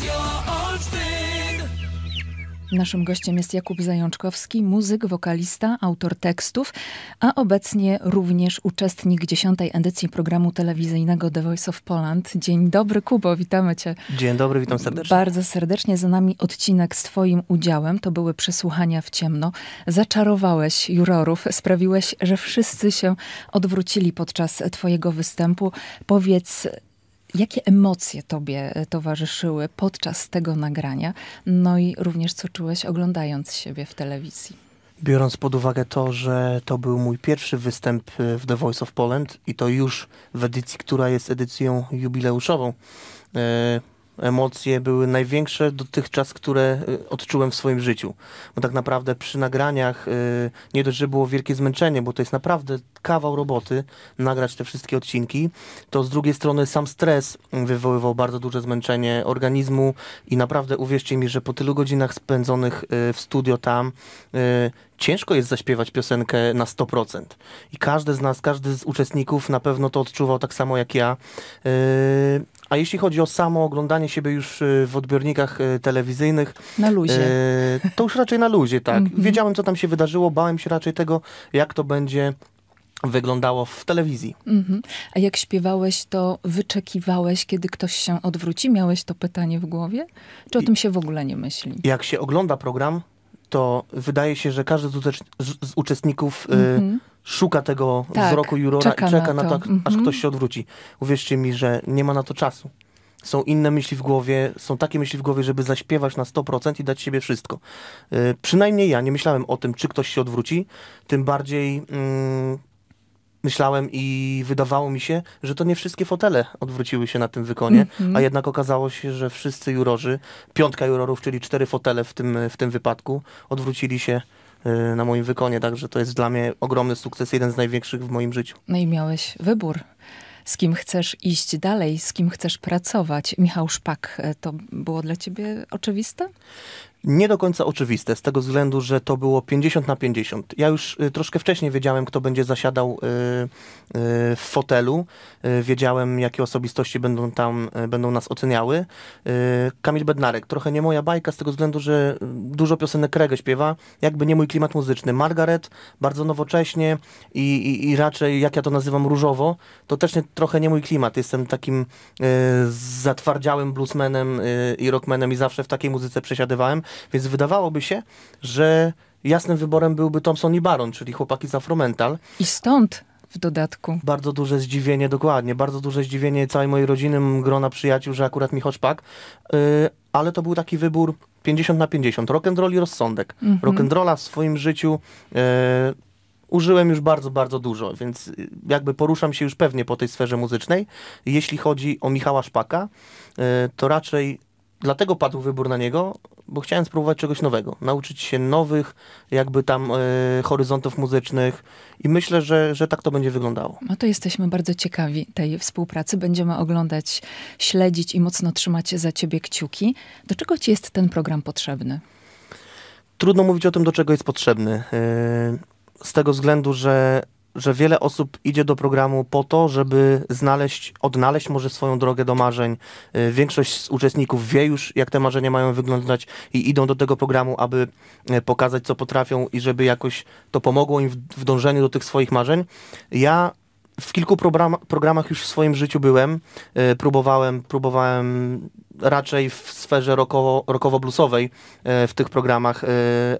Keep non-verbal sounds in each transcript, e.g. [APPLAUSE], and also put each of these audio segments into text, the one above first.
Radio Olsztyn. Naszym gościem jest Jakub Zajączkowski, muzyk, wokalista, autor tekstów, a obecnie również uczestnik dziesiątej edycji programu telewizyjnego The Voice of Poland. Dzień dobry, Kubo, witamy Cię. Dzień dobry, witam serdecznie. Bardzo serdecznie za nami odcinek z Twoim udziałem. To były przesłuchania w ciemno. Zaczarowałeś jurorów, sprawiłeś, że wszyscy się odwrócili podczas Twojego występu. Powiedz, Jakie emocje tobie e, towarzyszyły podczas tego nagrania? No i również co czułeś oglądając siebie w telewizji? biorąc pod uwagę to, że to był mój pierwszy występ e, w The Voice of Poland i to już w edycji, która jest edycją jubileuszową. E, emocje były największe dotychczas, które y, odczułem w swoim życiu. Bo tak naprawdę przy nagraniach y, nie dość, że było wielkie zmęczenie, bo to jest naprawdę kawał roboty nagrać te wszystkie odcinki, to z drugiej strony sam stres wywoływał bardzo duże zmęczenie organizmu i naprawdę uwierzcie mi, że po tylu godzinach spędzonych y, w studio tam ciężko jest zaśpiewać piosenkę na 100%. I każdy z nas, każdy z uczestników na pewno to odczuwał tak samo jak ja. A jeśli chodzi o samo oglądanie siebie już y, w odbiornikach y, telewizyjnych. Na luzie. Y, to już raczej na luzie, tak. Mhm. Wiedziałem, co tam się wydarzyło, bałem się raczej tego, jak to będzie wyglądało w telewizji. Mm -hmm. A jak śpiewałeś, to wyczekiwałeś, kiedy ktoś się odwróci? Miałeś to pytanie w głowie? Czy o I, tym się w ogóle nie myśli? Jak się ogląda program, to wydaje się, że każdy z uczestników mm -hmm. szuka tego tak, wzroku jurora czeka i czeka na to, na to mm -hmm. aż mhm. ktoś się odwróci. Uwierzcie mi, że nie ma na to czasu. Są inne myśli w głowie, są takie myśli w głowie, żeby zaśpiewać na 100% i dać siebie wszystko. Y, przynajmniej ja nie myślałem o tym, czy ktoś się odwróci, tym bardziej. Mm, myślałem i wydawało mi się, że to nie wszystkie fotele odwróciły się na tym wykonie, mm -hmm. a mhm. jednak okazało się, że wszyscy jurorzy, piątka jurorów, czyli cztery fotele w tym, w tym wypadku, odwrócili się y, na moim wykonie, także to jest dla mnie ogromny sukces, jeden z największych w moim życiu. No i miałeś wybór z kim chcesz iść dalej, z kim chcesz pracować. Michał Szpak, y, to było dla ciebie oczywiste? nie do końca oczywiste, z tego względu, że to było 50 na 50. Ja już y, troszkę wcześniej wiedziałem, kto będzie zasiadał y, y, w fotelu, wiedziałem, jakie osobistości będą tam, będą nas oceniały. Kamil Bednarek, trochę nie moja bajka, z tego względu, że dużo piosenek reggae śpiewa, jakby nie mój klimat muzyczny. Margaret, bardzo nowocześnie i, i, i raczej, jak ja to nazywam, różowo, to też nie, trochę nie mój klimat. Jestem takim zatwardziałym bluesmenem i rockmenem i zawsze w takiej muzyce przesiadywałem. Więc wydawałoby się, że jasnym wyborem byłby Thompson i Baron, czyli chłopaki za Frumental. I stąd w dodatku. Bardzo duże zdziwienie, dokładnie. Bardzo duże zdziwienie całej mojej rodziny, grona przyjaciół, że akurat mi Hoczpak. Yy, ale to był taki wybór 50 na 50. roll i rozsądek. Mm -hmm. rolla w swoim życiu yy, użyłem już bardzo, bardzo dużo, więc jakby poruszam się już pewnie po tej sferze muzycznej. Jeśli chodzi o Michała Szpaka, yy, to raczej dlatego padł wybór na niego, bo chciałem spróbować czegoś nowego, nauczyć się nowych jakby tam y, horyzontów muzycznych i myślę, że, że tak to będzie wyglądało. No to jesteśmy bardzo ciekawi tej współpracy. Będziemy oglądać, śledzić i mocno trzymać za ciebie kciuki. Do czego ci jest ten program potrzebny? Trudno mówić o tym, do czego jest potrzebny. Y, z tego względu, że że wiele osób idzie do programu po to, żeby znaleźć, odnaleźć może swoją drogę do marzeń. Y, większość z uczestników wie już, jak te marzenia mają wyglądać i idą do tego programu, aby y, pokazać, co potrafią i żeby jakoś to pomogło im w dążeniu do tych swoich marzeń. Ja w kilku programach już w swoim życiu byłem, y, próbowałem, próbowałem raczej w sferze rockowo-bluesowej e, w tych programach e,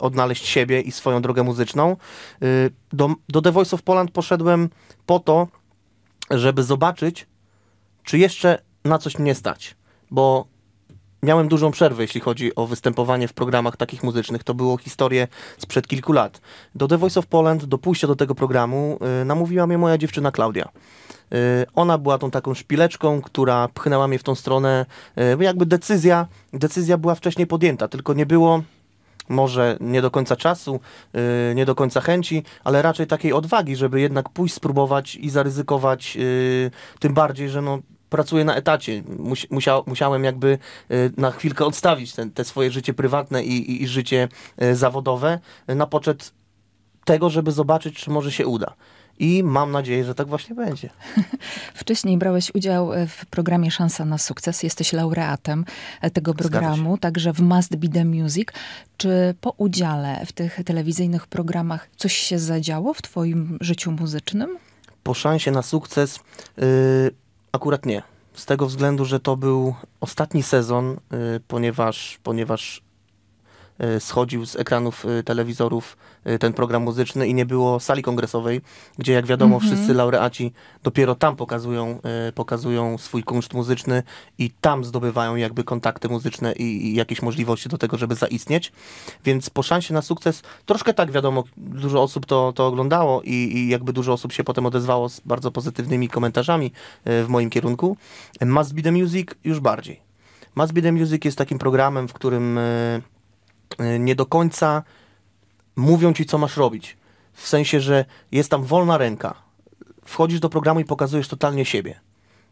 odnaleźć siebie i swoją drogę muzyczną. E, do, do The Voice of Poland poszedłem po to, żeby zobaczyć, czy jeszcze na coś mnie stać, bo miałem dużą przerwę, jeśli chodzi o występowanie w programach takich muzycznych. To było historię sprzed kilku lat. Do The Voice of Poland, do pójścia do tego programu, namówiła mnie moja dziewczyna Klaudia. Y, ona była tą taką szpileczką, która pchnęła mnie w tą stronę. Y, jakby decyzja, decyzja była wcześniej podjęta, tylko nie było może nie do końca czasu, y, nie do końca chęci, ale raczej takiej odwagi, żeby jednak pójść, spróbować i zaryzykować, tym bardziej, że no, pracuję na etacie. Musia, musiałem jakby na chwilkę odstawić ten, te swoje życie prywatne i, i, i życie zawodowe na poczet tego, żeby zobaczyć, czy może się uda i mam nadzieję, że tak właśnie będzie. [LAUGHS] Wcześniej brałeś udział e, w programie Szansa na sukces. Jesteś laureatem e, tego programu, także w Must Be The Music. Czy po udziale w tych telewizyjnych programach coś się zadziało w twoim życiu muzycznym? Po szansie na sukces yy, akurat nie. Z tego względu, że to był ostatni sezon, yy, ponieważ, ponieważ E, schodził z ekranów e, telewizorów e, ten program muzyczny i nie było sali kongresowej, gdzie jak wiadomo mhm. wszyscy laureaci dopiero tam pokazują, pokazują swój kunszt muzyczny i tam zdobywają jakby kontakty muzyczne i, i jakieś możliwości do tego, żeby zaistnieć. Więc po szansie na sukces troszkę tak wiadomo, dużo osób to, to oglądało i, i jakby dużo osób się potem odezwało z bardzo pozytywnymi komentarzami w moim kierunku. Must Be The Music już bardziej. Must Be The Music jest takim programem, w którym Y, nie do końca mówią ci, co masz robić. W sensie, że jest tam wolna ręka. Wchodzisz do programu i pokazujesz totalnie siebie.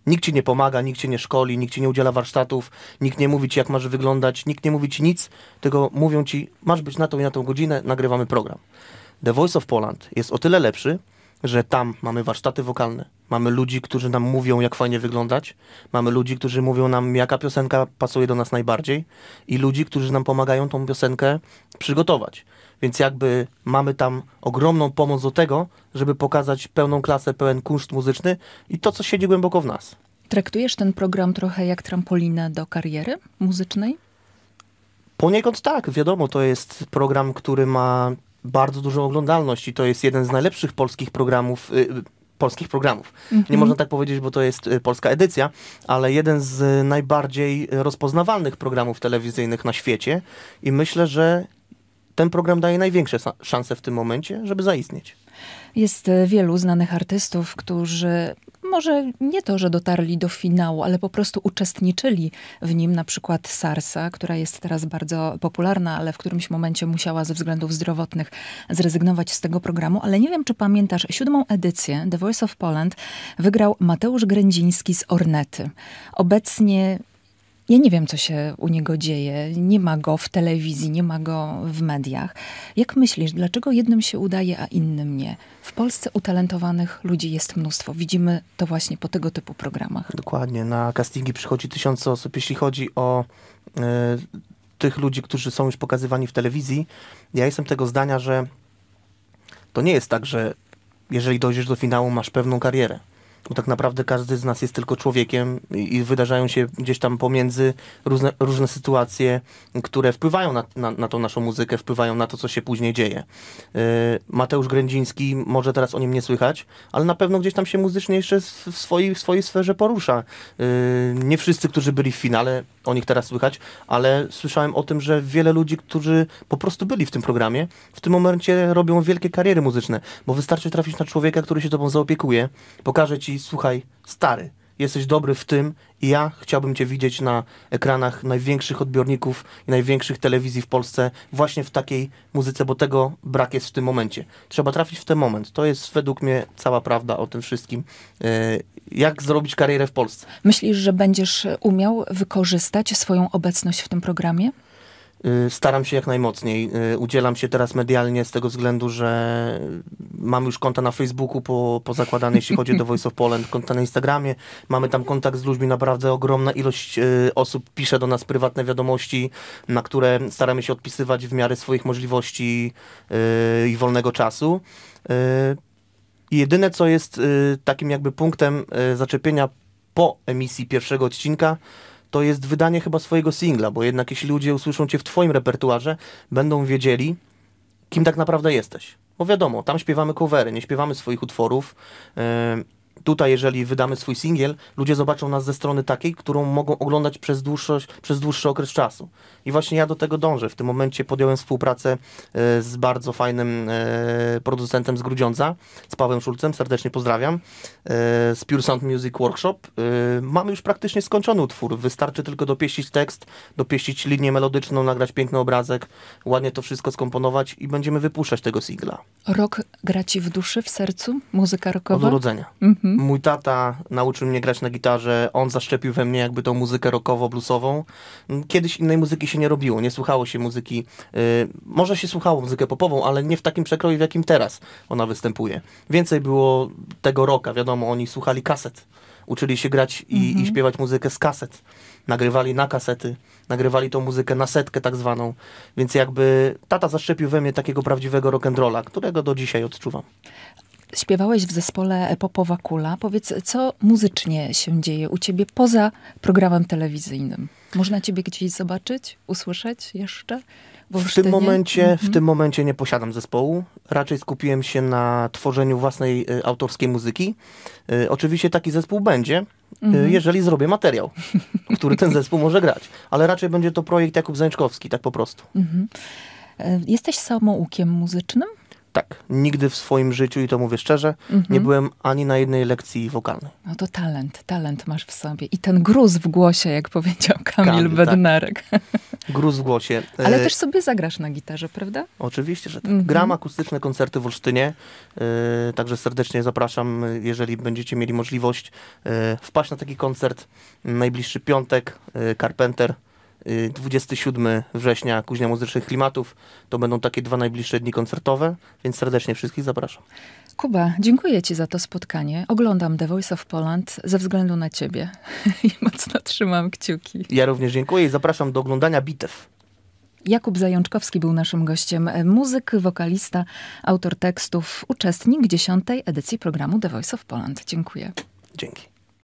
Nikt ci nie pomaga, nikt cię nie szkoli, nikt ci nie udziela warsztatów, nikt nie mówi ci, jak masz wyglądać, nikt nie mówi ci nic, tylko mówią ci, masz być na tą i na tą godzinę, nagrywamy program. The Voice of Poland jest o tyle lepszy, że tam mamy warsztaty wokalne, mamy ludzi, którzy nam mówią, jak fajnie wyglądać, mamy ludzi, którzy mówią nam, jaka piosenka pasuje do nas najbardziej i ludzi, którzy nam pomagają tą piosenkę przygotować. Więc jakby mamy tam ogromną pomoc do tego, żeby pokazać pełną klasę, pełen kunszt muzyczny i to, co siedzi głęboko w nas. Traktujesz ten program trochę jak trampolinę do kariery muzycznej? Poniekąd tak, wiadomo, to jest program, który ma bardzo dużą oglądalność i to jest jeden z najlepszych polskich programów. Y, polskich programów. Mhm. Nie można tak powiedzieć, bo to jest y, polska edycja, ale jeden z najbardziej rozpoznawalnych programów telewizyjnych na świecie i myślę, że ten program daje największe szanse w tym momencie, żeby zaistnieć. Jest e, wielu znanych artystów, którzy może nie to, że dotarli do finału, ale po prostu uczestniczyli w nim, na przykład Sarsa, która jest teraz bardzo popularna, ale w którymś momencie musiała ze względów zdrowotnych zrezygnować z tego programu. Ale nie wiem, czy pamiętasz, siódmą edycję The Voice of Poland wygrał Mateusz Grędziński z Ornety. Obecnie ja nie wiem, co się u niego dzieje. Nie ma go w telewizji, nie ma go w mediach. Jak myślisz, dlaczego jednym się udaje, a innym nie? W Polsce utalentowanych ludzi jest mnóstwo. Widzimy to właśnie po tego typu programach. Dokładnie. Na castingi przychodzi tysiące osób. Jeśli chodzi o y, tych ludzi, którzy są już pokazywani w telewizji, ja jestem tego zdania, że to nie jest tak, że jeżeli dojdziesz do finału, masz pewną karierę bo tak naprawdę każdy z nas jest tylko człowiekiem i, i wydarzają się gdzieś tam pomiędzy różne, różne sytuacje, które wpływają na, na, na, tą naszą muzykę, wpływają na to, co się później dzieje. Yy, Mateusz Grędziński, może teraz o nim nie słychać, ale na pewno gdzieś tam się muzycznie jeszcze w swojej, w swojej sferze porusza. Yy, nie wszyscy, którzy byli w finale, o nich teraz słychać, ale słyszałem o tym, że wiele ludzi, którzy po prostu byli w tym programie, w tym momencie robią wielkie kariery muzyczne, bo wystarczy trafić na człowieka, który się tobą zaopiekuje, pokaże ci, słuchaj, stary, jesteś dobry w tym i ja chciałbym Cię widzieć na ekranach największych odbiorników i największych telewizji w Polsce właśnie w takiej muzyce, bo tego brak jest w tym momencie. Trzeba trafić w ten moment. To jest według mnie cała prawda o tym wszystkim. E, jak zrobić karierę w Polsce? Myślisz, że będziesz umiał wykorzystać swoją obecność w tym programie? E, staram się jak najmocniej. E, udzielam się teraz medialnie z tego względu, że mamy już konta na Facebooku po, pozakładane, jeśli chodzi do Voice of Poland, konta na Instagramie, mamy tam kontakt z ludźmi, naprawdę ogromna ilość y, osób pisze do nas prywatne wiadomości, na które staramy się odpisywać w miarę swoich możliwości y, i wolnego czasu. Y, jedyne, co jest y, takim jakby punktem y, zaczepienia po emisji pierwszego odcinka, to jest wydanie chyba swojego singla, bo jednak jeśli ludzie usłyszą cię w twoim repertuarze, będą wiedzieli, kim tak naprawdę jesteś. Bo wiadomo, tam śpiewamy covery, nie śpiewamy swoich utworów. Yy, tutaj, jeżeli wydamy swój singiel, ludzie zobaczą nas ze strony takiej, którą mogą oglądać przez, dłuższość, przez dłuższy okres czasu. I właśnie ja do tego dążę. W tym momencie podjąłem współpracę e, z bardzo fajnym e, producentem z Grudziądza, z Pawłem Szulcem, serdecznie pozdrawiam, e, z Pure Sound Music Workshop. Mamy już praktycznie skończony utwór. Wystarczy tylko dopieścić tekst, dopieścić linię melodyczną, nagrać piękny obrazek, ładnie to wszystko skomponować i będziemy wypuszczać tego singla. Rok gra ci w duszy, w sercu? Muzyka rockowa? Od urodzenia. Mhm. Mhm. Mój tata nauczył mnie grać na gitarze, on zaszczepił we mnie jakby tą muzykę rockowo-bluesową. Kiedyś innej muzyki się nie robiło, nie słuchało się muzyki, yy, może się słuchało muzykę popową, ale nie w takim przekroju, w jakim teraz ona występuje. Więcej było tego roka, wiadomo, oni słuchali kaset, uczyli się grać i, mhm. i śpiewać muzykę z kaset nagrywali na kasety, nagrywali tą muzykę na setkę tak zwaną, więc jakby tata zaszczepił we mnie takiego prawdziwego rock'n'rolla, którego do dzisiaj odczuwam. Śpiewałeś w zespole Popowa Kula. Powiedz, co muzycznie się dzieje u ciebie poza programem telewizyjnym? Można ciebie gdzieś zobaczyć, usłyszeć jeszcze? W tym, momencie, mm -hmm. w mhm. tym momencie nie posiadam zespołu. Raczej skupiłem się na tworzeniu własnej y, autorskiej muzyki. Y, oczywiście taki zespół będzie, mm -hmm. jeżeli zrobię materiał, który ten zespół może grać. Ale raczej będzie to projekt Jakub Zańczkowski, tak po prostu. Mm -hmm. Jesteś samoukiem muzycznym? Tak, nigdy w swoim życiu, i to mówię szczerze, mhm. nie byłem ani na jednej lekcji wokalnej. No to talent, talent masz w sobie. I ten gruz w głosie, jak powiedział Kamil, Kamil tak. Bednarek. Tak. [LAUGHS] Gruz w głosie. Ale e, też sobie zagrasz na gitarze, prawda? Oczywiście, że tak. Mhm. Gram akustyczne koncerty w Olsztynie, e, także serdecznie zapraszam, jeżeli będziecie mieli możliwość e, wpaść na taki koncert. Najbliższy piątek, e, Carpenter, 27 y, września Kuźnia Muzycznych Klimatów. To będą takie dwa najbliższe dni koncertowe, więc serdecznie wszystkich zapraszam. Kuba, dziękuję Ci za to spotkanie. Oglądam The Voice of Poland ze względu na Ciebie i [LAUGHS] mocno trzymam kciuki. Ja również dziękuję i zapraszam do oglądania bitew. Jakub Zajączkowski był naszym gościem. Muzyk, wokalista, autor tekstów, uczestnik dziesiątej edycji programu The Voice of Poland. Dziękuję. Dzięki.